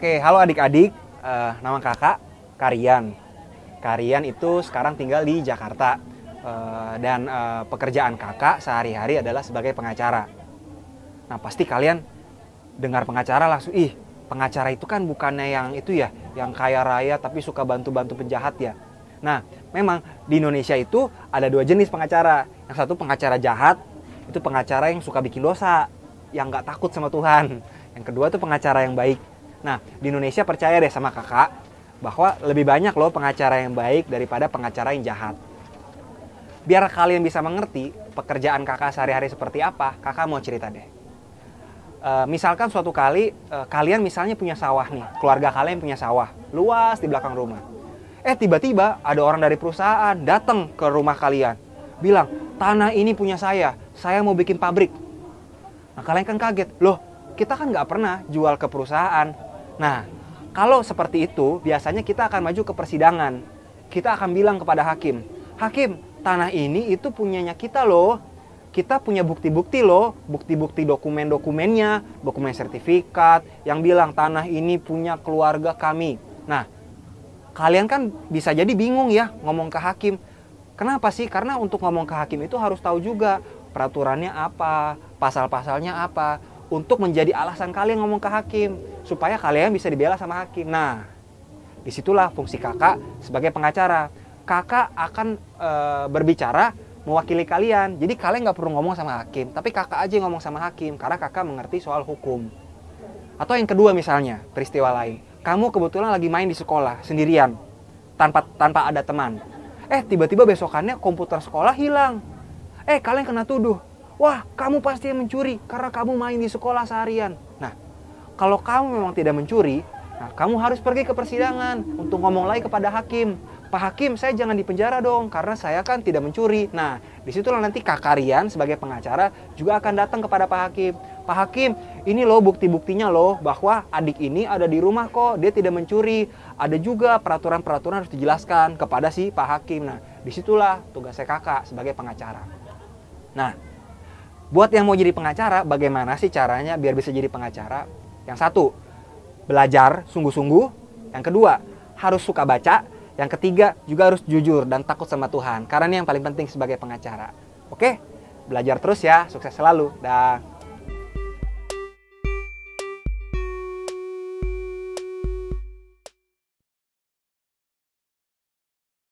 Oke, halo adik-adik. Uh, nama kakak Karian. Karian itu sekarang tinggal di Jakarta. Uh, dan uh, pekerjaan kakak sehari-hari adalah sebagai pengacara. Nah, pasti kalian dengar pengacara langsung, ih, pengacara itu kan bukannya yang itu ya, yang kaya raya tapi suka bantu-bantu penjahat ya. Nah, memang di Indonesia itu ada dua jenis pengacara. Yang satu pengacara jahat, itu pengacara yang suka bikin dosa, yang nggak takut sama Tuhan. Yang kedua itu pengacara yang baik, Nah, di Indonesia percaya deh sama kakak bahwa lebih banyak loh pengacara yang baik daripada pengacara yang jahat. Biar kalian bisa mengerti pekerjaan kakak sehari-hari seperti apa, kakak mau cerita deh. E, misalkan suatu kali e, kalian misalnya punya sawah nih, keluarga kalian punya sawah luas di belakang rumah. Eh tiba-tiba ada orang dari perusahaan datang ke rumah kalian, bilang tanah ini punya saya, saya mau bikin pabrik. Nah kalian kan kaget, loh kita kan nggak pernah jual ke perusahaan, Nah, kalau seperti itu, biasanya kita akan maju ke persidangan. Kita akan bilang kepada hakim, "Hakim, tanah ini itu punyanya kita loh. Kita punya bukti-bukti loh, bukti-bukti dokumen-dokumennya, dokumen sertifikat yang bilang tanah ini punya keluarga kami." Nah, kalian kan bisa jadi bingung ya ngomong ke hakim. Kenapa sih? Karena untuk ngomong ke hakim itu harus tahu juga peraturannya apa, pasal-pasalnya apa, untuk menjadi alasan kalian ngomong ke hakim supaya kalian bisa dibela sama hakim. Nah, disitulah fungsi kakak sebagai pengacara. Kakak akan e, berbicara mewakili kalian. Jadi kalian nggak perlu ngomong sama hakim, tapi kakak aja yang ngomong sama hakim karena kakak mengerti soal hukum. Atau yang kedua misalnya peristiwa lain, kamu kebetulan lagi main di sekolah sendirian tanpa tanpa ada teman. Eh tiba-tiba besokannya komputer sekolah hilang. Eh kalian kena tuduh wah kamu pasti yang mencuri karena kamu main di sekolah seharian. Nah, kalau kamu memang tidak mencuri, nah kamu harus pergi ke persidangan untuk ngomong lagi kepada hakim. Pak Hakim, saya jangan dipenjara dong karena saya kan tidak mencuri. Nah, disitulah nanti Kakarian sebagai pengacara juga akan datang kepada Pak Hakim. Pak Hakim, ini loh bukti-buktinya loh bahwa adik ini ada di rumah kok, dia tidak mencuri. Ada juga peraturan-peraturan harus dijelaskan kepada si Pak Hakim. Nah, disitulah tugasnya kakak sebagai pengacara. Nah, buat yang mau jadi pengacara, bagaimana sih caranya biar bisa jadi pengacara? Yang satu, belajar sungguh-sungguh. Yang kedua, harus suka baca. Yang ketiga, juga harus jujur dan takut sama Tuhan. Karena ini yang paling penting sebagai pengacara. Oke, belajar terus ya. Sukses selalu. Dah.